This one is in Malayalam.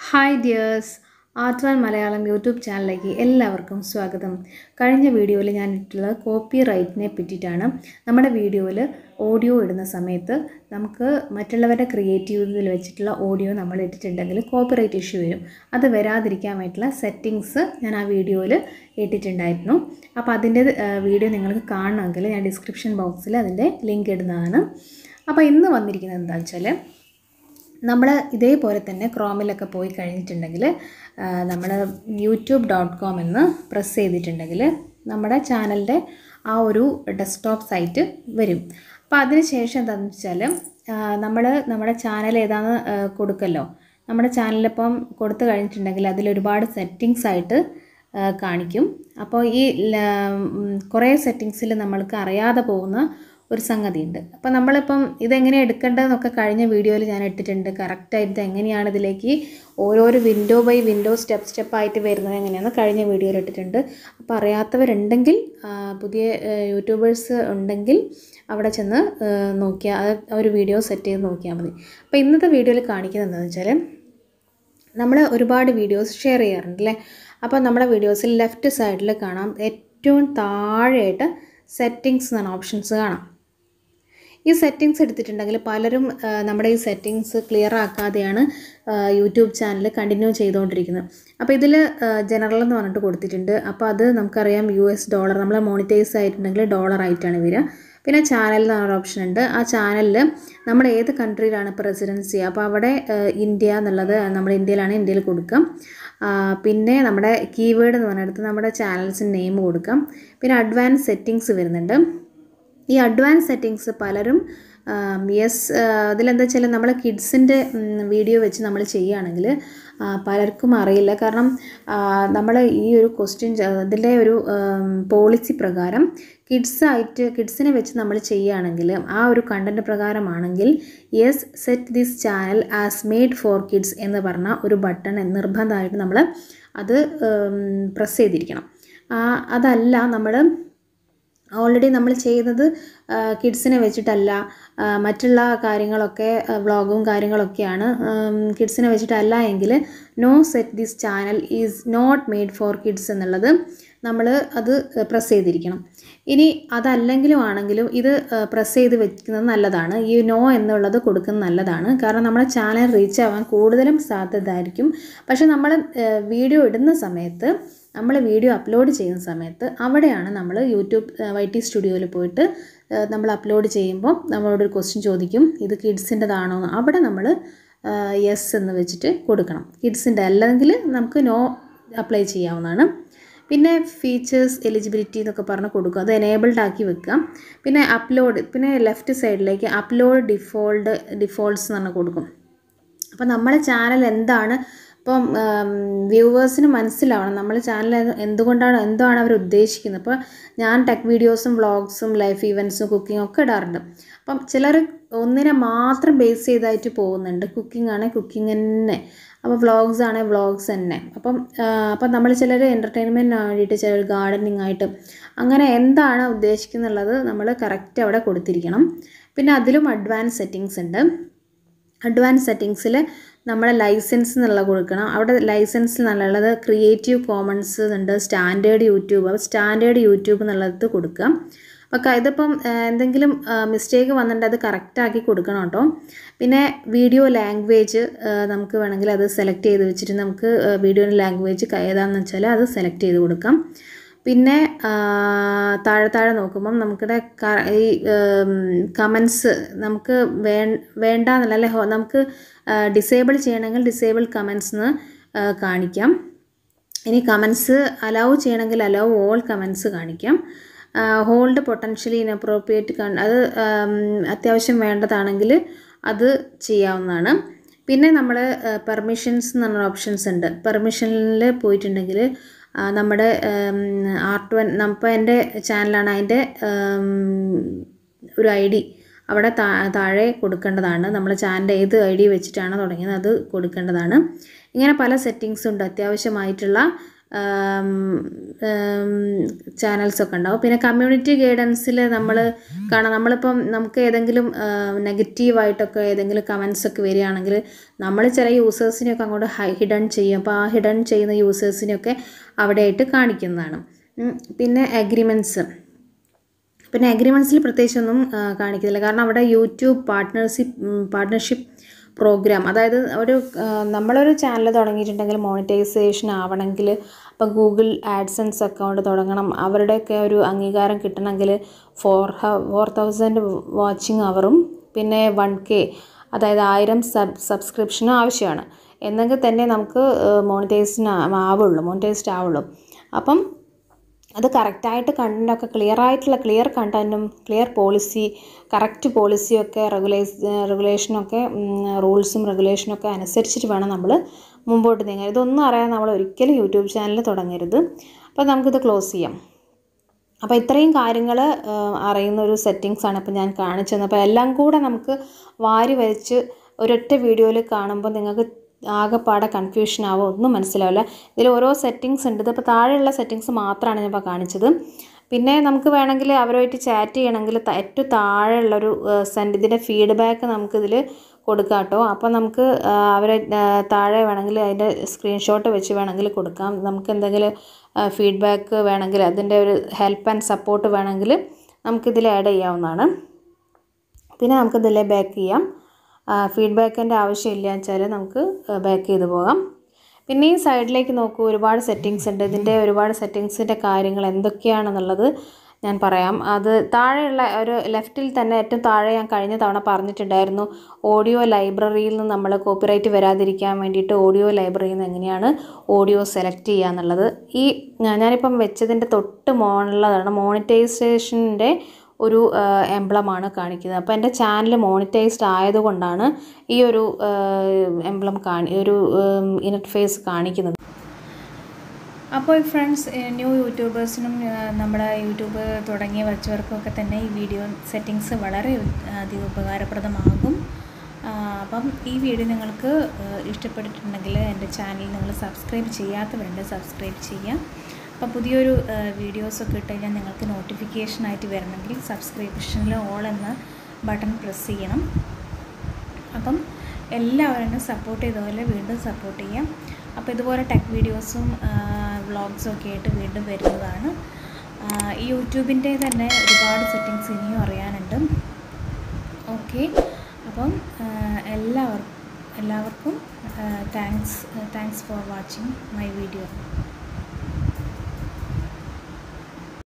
Hi, dears. Art Malayalam YouTube ചാനലിലേക്ക് എല്ലാവർക്കും സ്വാഗതം കഴിഞ്ഞ വീഡിയോയിൽ ഞാൻ ഇട്ടിട്ടുള്ളത് കോപ്പി റൈറ്റിനെ പറ്റിയിട്ടാണ് നമ്മുടെ വീഡിയോയിൽ ഓഡിയോ ഇടുന്ന സമയത്ത് നമുക്ക് മറ്റുള്ളവരുടെ ക്രിയേറ്റീവിൽ വെച്ചിട്ടുള്ള ഓഡിയോ നമ്മൾ ഇട്ടിട്ടുണ്ടെങ്കിൽ കോപ്പി റൈറ്റ് ഇഷ്യൂ വരും അത് വരാതിരിക്കാൻ വേണ്ടിയിട്ടുള്ള സെറ്റിങ്സ് ഞാൻ ആ വീഡിയോയിൽ ഇട്ടിട്ടുണ്ടായിരുന്നു അപ്പോൾ അതിൻ്റെ വീഡിയോ നിങ്ങൾക്ക് കാണണമെങ്കിൽ ഞാൻ ഡിസ്ക്രിപ്ഷൻ ബോക്സിൽ അതിൻ്റെ ലിങ്ക് ഇടുന്നതാണ് അപ്പോൾ ഇന്ന് വന്നിരിക്കുന്നത് എന്താണെന്ന് വെച്ചാൽ നമ്മൾ ഇതേപോലെ തന്നെ ക്രോമിലൊക്കെ പോയി കഴിഞ്ഞിട്ടുണ്ടെങ്കിൽ നമ്മൾ യൂട്യൂബ് ഡോട്ട് കോം എന്ന് പ്രസ് ചെയ്തിട്ടുണ്ടെങ്കിൽ നമ്മുടെ ചാനലിൻ്റെ ആ ഒരു ഡെസ്ക്ടോപ്പ് സൈറ്റ് വരും അപ്പോൾ ശേഷം എന്താണെന്ന് വെച്ചാൽ നമ്മൾ നമ്മുടെ ചാനൽ ഏതാണെന്ന് കൊടുക്കല്ലോ നമ്മുടെ ചാനലിപ്പം കൊടുത്തു കഴിഞ്ഞിട്ടുണ്ടെങ്കിൽ അതിലൊരുപാട് സെറ്റിങ്സ് ആയിട്ട് കാണിക്കും അപ്പോൾ ഈ കുറേ സെറ്റിങ്സിൽ നമ്മൾക്ക് അറിയാതെ പോകുന്ന ഒരു സംഗതിയുണ്ട് അപ്പോൾ നമ്മളിപ്പം ഇതെങ്ങനെ എടുക്കേണ്ടതെന്നൊക്കെ കഴിഞ്ഞ വീഡിയോയിൽ ഞാൻ ഇട്ടിട്ടുണ്ട് കറക്റ്റായിട്ട് എങ്ങനെയാണ് ഇതിലേക്ക് ഓരോരോ വിൻഡോ ബൈ വിൻഡോ സ്റ്റെപ്പ് സ്റ്റെപ്പായിട്ട് വരുന്നത് എങ്ങനെയാണെന്ന് കഴിഞ്ഞ വീഡിയോയിൽ ഇട്ടിട്ടുണ്ട് അപ്പോൾ അറിയാത്തവരുണ്ടെങ്കിൽ പുതിയ യൂട്യൂബേഴ്സ് ഉണ്ടെങ്കിൽ അവിടെ ചെന്ന് നോക്കിയാൽ അത് ഒരു വീഡിയോ സെറ്റ് ചെയ്ത് നോക്കിയാൽ മതി അപ്പോൾ ഇന്നത്തെ വീഡിയോയിൽ കാണിക്കുന്നത് എന്താണെന്ന് വെച്ചാൽ നമ്മൾ ഒരുപാട് വീഡിയോസ് ഷെയർ ചെയ്യാറുണ്ട് അല്ലേ അപ്പോൾ നമ്മുടെ വീഡിയോസിൽ ലെഫ്റ്റ് സൈഡിൽ കാണാം ഏറ്റവും താഴെയായിട്ട് സെറ്റിങ്സ് എന്നാണ് ഓപ്ഷൻസ് കാണാം ഈ സെറ്റിങ്സ് എടുത്തിട്ടുണ്ടെങ്കിൽ പലരും നമ്മുടെ ഈ സെറ്റിങ്സ് ക്ലിയർ ആക്കാതെയാണ് യൂട്യൂബ് ചാനൽ കണ്ടിന്യൂ ചെയ്തുകൊണ്ടിരിക്കുന്നത് അപ്പോൾ ഇതിൽ ജനറൽ എന്ന് പറഞ്ഞിട്ട് കൊടുത്തിട്ടുണ്ട് അപ്പോൾ അത് നമുക്കറിയാം യു എസ് ഡോളർ നമ്മൾ മോണിറ്റൈസ് ആയിട്ടുണ്ടെങ്കിൽ ഡോളർ ആയിട്ടാണ് വരിക പിന്നെ ചാനൽ എന്ന് പറഞ്ഞ ഓപ്ഷൻ ഉണ്ട് ആ ചാനലിൽ നമ്മൾ ഏത് കൺട്രിയിലാണ് പ്രസിഡൻസി അപ്പോൾ അവിടെ ഇന്ത്യ എന്നുള്ളത് നമ്മൾ ഇന്ത്യയിലാണ് ഇന്ത്യയിൽ കൊടുക്കാം പിന്നെ നമ്മുടെ കീവേഡ് എന്ന് പറഞ്ഞിടത്ത് നമ്മുടെ ചാനൽസിന് നെയിം കൊടുക്കാം പിന്നെ അഡ്വാൻസ് സെറ്റിങ്സ് വരുന്നുണ്ട് ഈ അഡ്വാൻസ് സെറ്റിങ്സ് പലരും യെസ് അതിലെന്താ വെച്ചാൽ നമ്മൾ കിഡ്സിൻ്റെ വീഡിയോ വെച്ച് നമ്മൾ ചെയ്യുകയാണെങ്കിൽ പലർക്കും അറിയില്ല കാരണം നമ്മൾ ഈ ഒരു ക്വസ്റ്റ്യൻ അതിൻ്റെ ഒരു പോളിസി പ്രകാരം കിഡ്സായിട്ട് കിഡ്സിനെ വെച്ച് നമ്മൾ ചെയ്യുകയാണെങ്കിൽ ആ ഒരു കണ്ടൻറ്റ് പ്രകാരമാണെങ്കിൽ yes set this channel as made for kids എന്ന് പറഞ്ഞ ഒരു ബട്ടൺ നിർബന്ധമായിട്ട് നമ്മൾ അത് പ്രസ് ചെയ്തിരിക്കണം അതല്ല നമ്മൾ ഓൾറെഡി നമ്മൾ ചെയ്യുന്നത് കിഡ്സിനെ വെച്ചിട്ടല്ല മറ്റുള്ള കാര്യങ്ങളൊക്കെ വ്ളോഗും കാര്യങ്ങളൊക്കെയാണ് കിഡ്സിനെ വെച്ചിട്ടല്ല എങ്കിൽ no set this channel is not made for kids എന്നുള്ളത് നമ്മൾ അത് പ്രസ് ചെയ്തിരിക്കണം ഇനി അതല്ലെങ്കിലും ആണെങ്കിലും ഇത് പ്രസ് ചെയ്ത് വെക്കുന്നത് നല്ലതാണ് ഈ നോ എന്നുള്ളത് കൊടുക്കുന്നത് നല്ലതാണ് കാരണം നമ്മുടെ ചാനൽ റീച്ച് ആവാൻ കൂടുതലും സാധ്യതയായിരിക്കും പക്ഷെ പക്ഷേ നമ്മൾ വീഡിയോ ഇടുന്ന സമയത്ത് നമ്മൾ വീഡിയോ അപ്ലോഡ് ചെയ്യുന്ന സമയത്ത് അവിടെയാണ് നമ്മൾ യൂട്യൂബ് വൈ ടി സ്റ്റുഡിയോയിൽ പോയിട്ട് നമ്മൾ അപ്ലോഡ് ചെയ്യുമ്പോൾ നമ്മളോടൊരു ക്വസ്റ്റ്യൻ ചോദിക്കും ഇത് കിഡ്സിൻ്റെതാണോ എന്ന് അവിടെ നമ്മൾ യെസ് എന്ന് വെച്ചിട്ട് കൊടുക്കണം കിഡ്സിൻ്റെ അല്ലെങ്കിൽ നമുക്ക് നോ അപ്ലൈ ചെയ്യാവുന്നതാണ് പിന്നെ ഫീച്ചേഴ്സ് എലിജിബിലിറ്റി എന്നൊക്കെ പറഞ്ഞ് കൊടുക്കുക അത് എനേബിൾഡ് ആക്കി വെക്കുക പിന്നെ അപ്ലോഡ് പിന്നെ ലെഫ്റ്റ് സൈഡിലേക്ക് അപ്ലോഡ് ഡിഫോൾട്ട് ഡിഫോൾട്ട്സ് എന്ന് പറഞ്ഞ് കൊടുക്കും അപ്പോൾ നമ്മളെ ചാനൽ എന്താണ് ഇപ്പം വ്യൂവേഴ്സിന് മനസ്സിലാവണം നമ്മൾ ചാനൽ എന്തുകൊണ്ടാണ് എന്താണ് അവർ ഉദ്ദേശിക്കുന്നത് അപ്പോൾ ഞാൻ ടെക് വീഡിയോസും വ്ളോഗ്സും ലൈഫ് ഈവൻസും കുക്കിംഗ് ഒക്കെ ഇടാറുണ്ട് അപ്പം ചിലർ ഒന്നിനെ മാത്രം ബേസ് ചെയ്തായിട്ട് പോകുന്നുണ്ട് കുക്കിംഗ് ആണെങ്കിൽ കുക്കിംഗ് തന്നെ അപ്പോൾ വ്ളോഗ്സ് ആണെങ്കിൽ വ്ളോഗ്സ് തന്നെ അപ്പം അപ്പം നമ്മൾ ചിലർ എൻ്റർടൈൻമെൻറ്റിന് വേണ്ടിയിട്ട് ചിലർ ഗാർഡനിങ് ആയിട്ട് അങ്ങനെ എന്താണ് ഉദ്ദേശിക്കുന്നുള്ളത് നമ്മൾ കറക്റ്റ് അവിടെ കൊടുത്തിരിക്കണം പിന്നെ അതിലും അഡ്വാൻസ് സെറ്റിങ്സ് ഉണ്ട് അഡ്വാൻസ് സെറ്റിങ്സിൽ നമ്മുടെ ലൈസൻസ് എന്നുള്ള കൊടുക്കണം അവിടെ ലൈസൻസ് എന്നുള്ളത് ക്രിയേറ്റീവ് കോമൺസ് ഉണ്ട് സ്റ്റാൻഡേർഡ് യൂട്യൂബ് അപ്പോൾ സ്റ്റാൻഡേർഡ് യൂട്യൂബ് എന്നുള്ളത് കൊടുക്കുക അപ്പോൾ ഇതിപ്പം എന്തെങ്കിലും മിസ്റ്റേക്ക് വന്നിട്ടുണ്ടെങ്കിൽ അത് കറക്റ്റാക്കി കൊടുക്കണം കേട്ടോ പിന്നെ വീഡിയോ ലാംഗ്വേജ് നമുക്ക് വേണമെങ്കിൽ അത് സെലക്ട് ചെയ്ത് വെച്ചിട്ട് നമുക്ക് വീഡിയോ ലാംഗ്വേജ് ഏതാണെന്ന് വെച്ചാൽ അത് സെലക്ട് ചെയ്ത് കൊടുക്കാം പിന്നെ താഴെ താഴെ നോക്കുമ്പം നമുക്കിടെ ഈ കമൻസ് നമുക്ക് വേ വേണ്ടാന്നല്ല അല്ലെ നമുക്ക് ഡിസേബിൾ ചെയ്യണമെങ്കിൽ ഡിസേബിൾ കമൻസ് എന്ന് കാണിക്കാം ഇനി കമൻസ് അലൗ ചെയ്യണമെങ്കിൽ അലൗ ഓൾ കമൻസ് കാണിക്കാം ഹോൾഡ് പൊട്ടൻഷ്യലി കൺ അത് അത്യാവശ്യം വേണ്ടതാണെങ്കിൽ അത് ചെയ്യാവുന്നതാണ് പിന്നെ നമ്മൾ പെർമിഷൻസ് എന്ന് പറഞ്ഞ ഓപ്ഷൻസ് ഉണ്ട് പെർമിഷനിൽ പോയിട്ടുണ്ടെങ്കിൽ നമ്മുടെ ആർട്ട് വൺ അപ്പോൾ എൻ്റെ ചാനലാണ് അതിൻ്റെ ഒരു ഐ ഡി അവിടെ താഴെ കൊടുക്കേണ്ടതാണ് നമ്മൾ ചാനൽ ഏത് ഐ ഡി വെച്ചിട്ടാണ് തുടങ്ങിയത് അത് കൊടുക്കേണ്ടതാണ് ഇങ്ങനെ പല സെറ്റിങ്സ് ഉണ്ട് അത്യാവശ്യമായിട്ടുള്ള ചാനൽസൊക്കെ ഉണ്ടാവും പിന്നെ കമ്മ്യൂണിറ്റി ഗൈഡൻസിൽ നമ്മൾ കാണാം നമ്മളിപ്പം നമുക്ക് ഏതെങ്കിലും നെഗറ്റീവായിട്ടൊക്കെ ഏതെങ്കിലും കമൻസൊക്കെ വരികയാണെങ്കിൽ നമ്മൾ ചില യൂസേഴ്സിനെയൊക്കെ അങ്ങോട്ട് ഹൈ ഹിഡൺ ചെയ്യും അപ്പോൾ ആ ഹിഡൺ ചെയ്യുന്ന യൂസേഴ്സിനെയൊക്കെ അവിടെയായിട്ട് കാണിക്കുന്നതാണ് പിന്നെ അഗ്രിമെൻറ്റ്സ് പിന്നെ അഗ്രിമെൻറ്റ്സിൽ പ്രത്യേകിച്ചൊന്നും കാണിക്കുന്നില്ല കാരണം അവിടെ യൂട്യൂബ് പാർട്ട്ണർഷിപ്പ് പാർട്ട്ണർഷിപ്പ് പ്രോഗ്രാം അതായത് ഒരു നമ്മളൊരു ചാനൽ തുടങ്ങിയിട്ടുണ്ടെങ്കിൽ മോണിറ്റൈസേഷൻ ആവണമെങ്കിൽ ഇപ്പം ഗൂഗിൾ ആഡ്സൻസ് അക്കൗണ്ട് തുടങ്ങണം അവരുടെയൊക്കെ ഒരു അംഗീകാരം കിട്ടണമെങ്കിൽ ഫോർ ഫോർ തൗസൻഡ് വാച്ചിങ് അവറും പിന്നെ വൺ കെ അതായത് ആയിരം സബ് സബ്സ്ക്രിപ്ഷനും ആവശ്യമാണ് എന്നെങ്കിൽ തന്നെ നമുക്ക് മോണിറ്റൈസിന് ആവുള്ളൂ മോണിറ്റൈസ്ഡ് ആവുള്ളൂ അപ്പം അത് കറക്റ്റായിട്ട് കണ്ടൊക്കെ ക്ലിയർ ആയിട്ടുള്ള ക്ലിയർ കണ്ടൻറ്റും ക്ലിയർ പോളിസി കറക്റ്റ് പോളിസിയൊക്കെ റെഗുലേസ് റെഗുലേഷനൊക്കെ റൂൾസും റെഗുലേഷനൊക്കെ അനുസരിച്ചിട്ട് വേണം നമ്മൾ മുമ്പോട്ട് നീങ്ങാൻ ഇതൊന്നും അറിയാതെ നമ്മൾ ഒരിക്കലും യൂട്യൂബ് ചാനൽ തുടങ്ങരുത് അപ്പോൾ നമുക്കിത് ക്ലോസ് ചെയ്യാം അപ്പോൾ ഇത്രയും കാര്യങ്ങൾ അറിയുന്ന ഒരു സെറ്റിങ്സാണ് ആണ് ഇപ്പോൾ ഞാൻ കാണിച്ചത് അപ്പോൾ എല്ലാം കൂടെ നമുക്ക് വാരി വരച്ച് ഒരൊറ്റ വീഡിയോയിൽ കാണുമ്പോൾ നിങ്ങൾക്ക് ആകെപ്പാടെ കൺഫ്യൂഷൻ ആവുക ഒന്നും മനസ്സിലാവില്ല ഇതിൽ ഓരോ സെറ്റിങ്സ് ഉണ്ട് ഇതിപ്പോൾ താഴെയുള്ള സെറ്റിങ്സ് മാത്രമാണ് ഞാനിപ്പോൾ കാണിച്ചത് പിന്നെ നമുക്ക് വേണമെങ്കിൽ അവരുമായിട്ട് ചാറ്റ് ചെയ്യണമെങ്കിൽ ഏറ്റവും താഴെയുള്ളൊരു സെൻഡ് ഇതിൻ്റെ ഫീഡ്ബാക്ക് നമുക്കിതിൽ കൊടുക്കാം കേട്ടോ അപ്പോൾ നമുക്ക് അവരെ താഴെ വേണമെങ്കിൽ അതിൻ്റെ സ്ക്രീൻഷോട്ട് വെച്ച് വേണമെങ്കിൽ കൊടുക്കാം നമുക്ക് എന്തെങ്കിലും ഫീഡ്ബാക്ക് വേണമെങ്കിൽ അതിൻ്റെ ഒരു ഹെൽപ്പ് ആൻഡ് സപ്പോർട്ട് വേണമെങ്കിൽ നമുക്കിതിൽ ആഡ് ചെയ്യാവുന്നതാണ് പിന്നെ നമുക്കിതിലെ ബാക്ക് ചെയ്യാം ഫീഡ്ബാക്കിൻ്റെ ആവശ്യമില്ല വെച്ചാൽ നമുക്ക് ബാക്ക് ചെയ്ത് പോകാം പിന്നെ ഈ സൈഡിലേക്ക് നോക്കൂ ഒരുപാട് സെറ്റിങ്സ് ഉണ്ട് ഇതിൻ്റെ ഒരുപാട് സെറ്റിങ്സിൻ്റെ കാര്യങ്ങൾ എന്തൊക്കെയാണെന്നുള്ളത് ഞാൻ പറയാം അത് താഴെയുള്ള ഒരു ലെഫ്റ്റിൽ തന്നെ ഏറ്റവും താഴെ ഞാൻ കഴിഞ്ഞ തവണ പറഞ്ഞിട്ടുണ്ടായിരുന്നു ഓഡിയോ ലൈബ്രറിയിൽ നിന്ന് നമ്മൾ കോപ്പിറൈറ്റ് വരാതിരിക്കാൻ വേണ്ടിയിട്ട് ഓഡിയോ ലൈബ്രറിയിൽ നിന്ന് എങ്ങനെയാണ് ഓഡിയോ സെലക്ട് ചെയ്യുക എന്നുള്ളത് ഈ ഞാനിപ്പം വെച്ചതിൻ്റെ തൊട്ട് മോണുള്ളതാണ് മോണിറ്റൈസേഷൻ്റെ ഒരു എംബ്ലമാണ് കാണിക്കുന്നത് അപ്പോൾ എൻ്റെ ചാനൽ മോണിറ്റൈസ്ഡ് ആയതുകൊണ്ടാണ് ഈ ഒരു എംബ്ലം കാണി ഒരു ഇൻറ്റർഫേസ് കാണിക്കുന്നത് അപ്പോൾ ഫ്രണ്ട്സ് ന്യൂ യൂട്യൂബേഴ്സിനും നമ്മുടെ യൂട്യൂബ് തുടങ്ങിയ വെച്ചവർക്കൊക്കെ തന്നെ ഈ വീഡിയോ സെറ്റിങ്സ് വളരെ അധികം ഉപകാരപ്രദമാകും അപ്പം ഈ വീഡിയോ നിങ്ങൾക്ക് ഇഷ്ടപ്പെട്ടിട്ടുണ്ടെങ്കിൽ എൻ്റെ ചാനൽ നിങ്ങൾ സബ്സ്ക്രൈബ് ചെയ്യാത്തവരുണ്ട് സബ്സ്ക്രൈബ് ചെയ്യാം അപ്പം പുതിയൊരു വീഡിയോസൊക്കെ ഇട്ട് കഴിഞ്ഞാൽ നിങ്ങൾക്ക് നോട്ടിഫിക്കേഷനായിട്ട് വരണമെങ്കിൽ സബ്സ്ക്രിപ്ഷനിൽ ഓൾ എന്ന ബട്ടൺ പ്രസ് ചെയ്യണം അപ്പം എല്ലാവരും സപ്പോർട്ട് ചെയ്തതുപോലെ വീണ്ടും സപ്പോർട്ട് ചെയ്യാം അപ്പോൾ ഇതുപോലെ ടെക് വീഡിയോസും വ്ളോഗ്സും ഒക്കെ ആയിട്ട് വീണ്ടും വരുന്നതാണ് ഈ യൂട്യൂബിൻ്റെ തന്നെ ഒരുപാട് സെറ്റിങ്സ് ഇനിയും അറിയാനുണ്ട് ഓക്കെ അപ്പം എല്ലാവർക്കും എല്ലാവർക്കും thanks thanks for watching my video